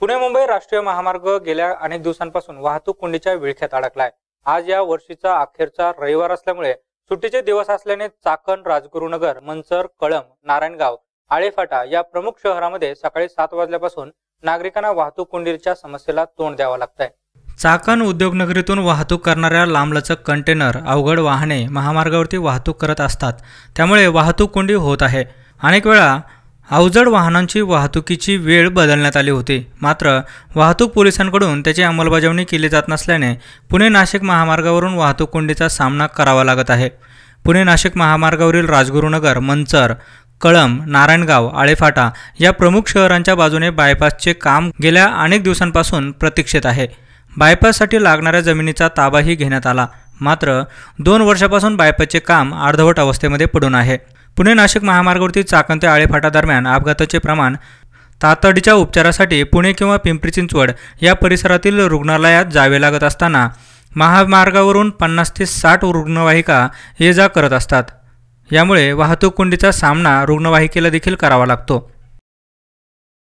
पुणे मुंबई राष्ट्रीय महामार्ग गेल्या अनेक दिवसांपासून वाहतूक कोंडीच्या विळख्यात अडकलाय आज या वर्षीचा अखेरचा रविवार असल्यामुळे सुट्टीचे दिवस असल्याने चाकण राजगुरुनगर मनसर कळम नारायणगाव आळेफाटा या प्रमुख शहरामध्ये सकाळी सात वाजल्यापासून नागरिकांना वाहतूक कुंडीच्या समस्येला तोंड द्यावं लागतंय चाकण उद्योगनगरीतून वाहतूक करणाऱ्या लांबलचक कंटेनर अवघड वाहने महामार्गावरती वाहतूक करत असतात त्यामुळे वाहतूक कोंडी होत आहे अनेक वेळा अवजड वाहनांची वाहतुकीची वेळ बदलण्यात आली होती मात्र वाहतूक पोलिसांकडून त्याची अंमलबजावणी केली जात नसल्याने पुणे नाशिक महामार्गावरून वाहतूक कोंडीचा सामना करावा लागत आहे पुणे नाशिक महामार्गावरील राजगुरुनगर मंचर कळम नारायणगाव आळेफाटा या प्रमुख शहरांच्या बाजूने बायपासचे काम गेल्या अनेक दिवसांपासून प्रतीक्षित आहे बायपाससाठी लागणाऱ्या जमिनीचा ताबाही घेण्यात आला मात्र दोन वर्षापासून बायपासचे काम अर्धवट अवस्थेमध्ये पडून आहे पुणे नाशिक महामार्गावरती चाकण ते आळेफाटादरम्यान अपघाताचे प्रमाण तातडीच्या उपचारासाठी पुणे किंवा पिंपरी चिंचवड या परिसरातील रुग्णालयात जावे लागत असताना महामार्गावरून पन्नास ते साठ रुग्णवाहिका ये जा करत असतात यामुळे वाहतूक कोंडीचा सामना रुग्णवाहिकेला देखील करावा लागतो